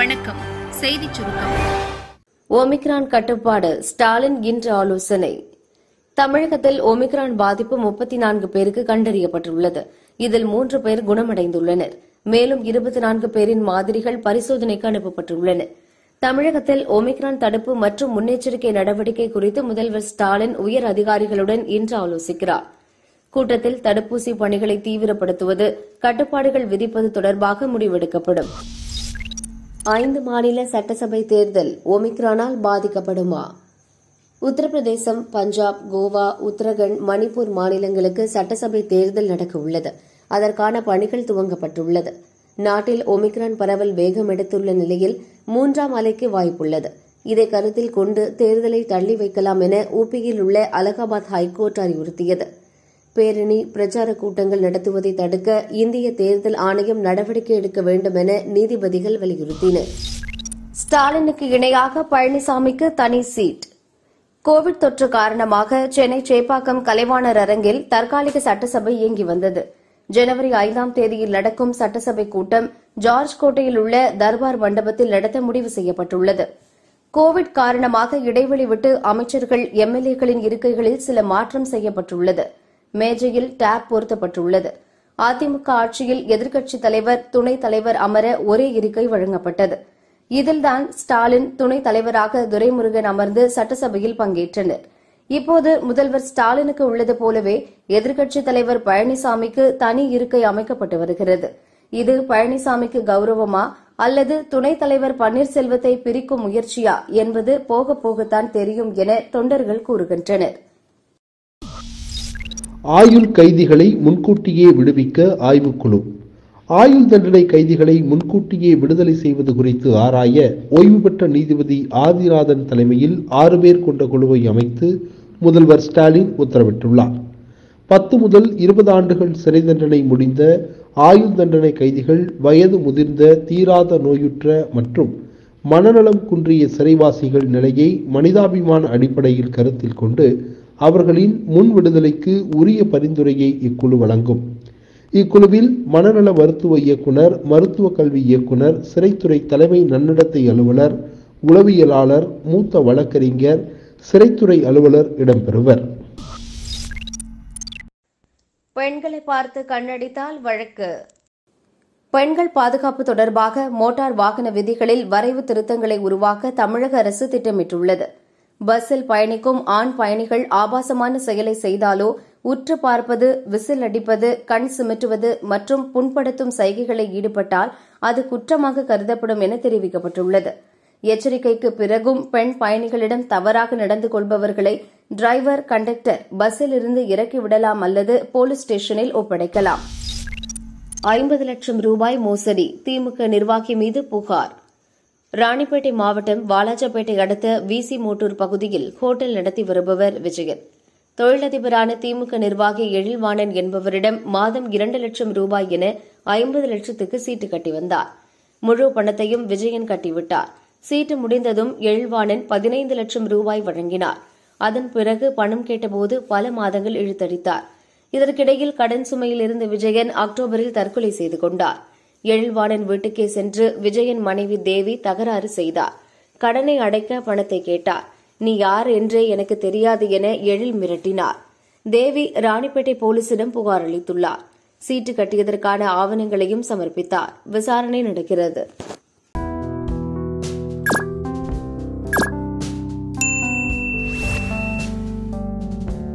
வணக்கம் செய்தி சுருக்கம் ஒமிக்ரான் கட்டுப்பாடு ஸ்டாலின் இன்று ஆலோசனை தமிழகத்தில் ஒமிக்ரான் பாதிப்பு முப்பத்தி நான்கு பேருக்கு கண்டறியப்பட்டுள்ளது இதில் மூன்று பேர் குணமடைந்துள்ளனர் மேலும் இருபத்தி நான்கு பேரின் மாதிரிகள் பரிசோதனைக்கு அனுப்பப்பட்டுள்ளன தமிழகத்தில் ஒமிக்ரான் தடுப்பு மற்றும் முன்னெச்சரிக்கை நடவடிக்கை குறித்து முதல்வர் ஸ்டாலின் உயர் அதிகாரிகளுடன் இன்று ஆலோசிக்கிறார் கூட்டத்தில் தடுப்பூசி பணிகளை தீவிரப்படுத்துவது கட்டுப்பாடுகள் விதிப்பது தொடர்பாக முடிவெடுக்கப்படும் ஐந்து மாநில சட்டசபை தேர்தல் ஒமிக்ரானால் பாதிக்கப்படுமா உத்தரப்பிரதேசம் பஞ்சாப் கோவா உத்தரகண்ட் மணிப்பூர் மாநிலங்களுக்கு சட்டசபை தேர்தல் நடக்க உள்ளது அதற்கான பணிகள் துவங்கப்பட்டுள்ளது நாட்டில் ஒமிக்ரான் பரவல் வேகம் எடுத்துள்ள நிலையில் மூன்றாம் அலைக்கு வாய்ப்புள்ளது இதை கருத்தில் கொண்டு தேர்தலை தள்ளி வைக்கலாம் என உபியில் உள்ள அலகாபாத் ஹைகோர்ட் அறிவுறுத்தியது பேரணி பிரச்சார கூட்டங்கள் நடத்துவதை தடுக்க இந்திய தேர்தல் ஆணையம் நடவடிக்கை எடுக்க வேண்டும் என நீதிபதிகள் வலியுறுத்தினர் ஸ்டாலினுக்கு இணையாக பழனிசாமிக்கு தனி சீட் கோவிட் தொற்று காரணமாக சென்னை சேப்பாக்கம் கலைவாணர் அரங்கில் தற்காலிக சட்டசபை இயங்கி வந்தது ஜனவரி ஐந்தாம் தேதியில் நடக்கும் சட்டசபை கூட்டம் ஜார்ஜ் கோட்டையில் உள்ள தர்பார் மண்டபத்தில் நடத்த முடிவு செய்யப்பட்டுள்ளது கோவிட் காரணமாக இடைவெளி விட்டு அமைச்சர்கள் எம்எல்ஏக்களின் இருக்கைகளில் சில மாற்றம் செய்யப்பட்டுள்ளது மேஜையில் டேப் பொருத்தப்பட்டுள்ளது அதிமுக ஆட்சியில் எதிர்க்கட்சித் தலைவர் துணைத் தலைவர் அமர ஒரே இருக்கை வழங்கப்பட்டது இதில்தான் ஸ்டாலின் துணைத் தலைவராக துரைமுருகன் அமர்ந்து சட்டசபையில் பங்கேற்றனர் இப்போது முதல்வர் ஸ்டாலினுக்கு உள்ளது போலவே எதிர்க்கட்சித் தலைவர் பழனிசாமிக்கு தனி இருக்கை அமைக்கப்பட்டு வருகிறது இது பழனிசாமிக்கு கௌரவமா அல்லது துணைத் தலைவர் பன்னீர்செல்வத்தை பிரிக்கும் முயற்சியா என்பது போக போகத்தான் தெரியும் என தொண்டர்கள் கூறுகின்றனா் ஆயுள் கைதிகளை முன்கூட்டியே விடுவிக்க ஆய்வுக்குழு ஆயுள் தண்டனை கைதிகளை முன்கூட்டியே விடுதலை செய்வது குறித்து ஆராய ஓய்வு பெற்ற நீதிபதி ஆதிநாதன் தலைமையில் ஆறு பேர் கொண்ட குழுவை அமைத்து முதல்வர் ஸ்டாலின் உத்தரவிட்டுள்ளார் பத்து முதல் இருபது ஆண்டுகள் சிறை தண்டனை முடிந்த ஆயுள் தண்டனை கைதிகள் வயது முதிர்ந்த தீராத நோயுற்ற மற்றும் மனநலம் குன்றிய சிறைவாசிகள் நிலையை மனிதாபிமான அடிப்படையில் கருத்தில் கொண்டு அவர்களின் முன் விடுதலைக்கு உரிய பரிந்துரையை இக்குழு வழங்கும் இக்குழுவில் மனநல மருத்துவ இயக்குனர் மருத்துவ கல்வி இயக்குனர் சிறைத்துறை தலைமை நன்னடத்தை அலுவலர் உளவியலாளர் மூத்த வழக்கறிஞர் சிறைத்துறை அலுவலர் இடம்பெறுவர் பெண்களை பார்த்து கண்ணடித்தால் வழக்கு பெண்கள் பாதுகாப்பு தொடர்பாக மோட்டார் வாகன விதிகளில் வரைவு திருத்தங்களை உருவாக்க தமிழக அரசு திட்டமிட்டுள்ளது பஸ்ஸில் பயணிக்கும் ஆண் பயணிகள் ஆபாசமான செயலை செய்தாலோ உற்று பார்ப்பது விசில் அடிப்பது கண் சிமிட்டுவது மற்றும் புண்படுத்தும் சைகைகளை ஈடுபட்டால் அது குற்றமாக கருதப்படும் என தெரிவிக்கப்பட்டுள்ளது எச்சரிக்கைக்கு பிறகும் பெண் பயணிகளிடம் தவறாக நடந்து கொள்பவர்களை டிரைவர் கண்டக்டர் பஸ்ஸில் இருந்து இறக்கிவிடலாம் அல்லது போலீஸ் ஸ்டேஷனில் ஒப்படைக்கலாம் ஐம்பது லட்சம் ரூபாய் மோசடி திமுக நிர்வாகி மீது புகார் ராணிப்பேட்டை மாவட்டம் வாலாஜப்பேட்டை அடுத்த விசி மோட்டூர் பகுதியில் ஹோட்டல் நடத்தி வருபவர் விஜயன் தொழிலதிபரான திமுக நிர்வாகி எழில்வாணன் என்பவரிடம் மாதம் இரண்டு லட்சம் ரூபாய் என ஐம்பது லட்சத்துக்கு சீட்டு கட்டி வந்தார் முழு பணத்தையும் விஜயன் கட்டிவிட்டார் சீட்டு முடிந்ததும் எழில்வாணன் பதினைந்து லட்சம் ரூபாய் வழங்கினார் அதன் பிறகு பணம் கேட்டபோது பல மாதங்கள் இழுத்தடித்தார் இதற்கிடையில் கடன் சுமையில் இருந்த விஜயன் அக்டோபரில் தற்கொலை செய்து கொண்டார் எழில்வாணன் வீட்டுக்கே சென்று விஜயன் மனைவி தேவி தகராறு செய்தார் கடனை அடைக்க பணத்தை கேட்டார் நீ யார் என்றே எனக்கு தெரியாது என எழில் மிரட்டினார் தேவி ராணிப்பேட்டை போலீசிடம் புகார் அளித்துள்ளார் சீட்டு கட்டியதற்கான ஆவணங்களையும் சமர்ப்பித்தார் விசாரணை நடக்கிறது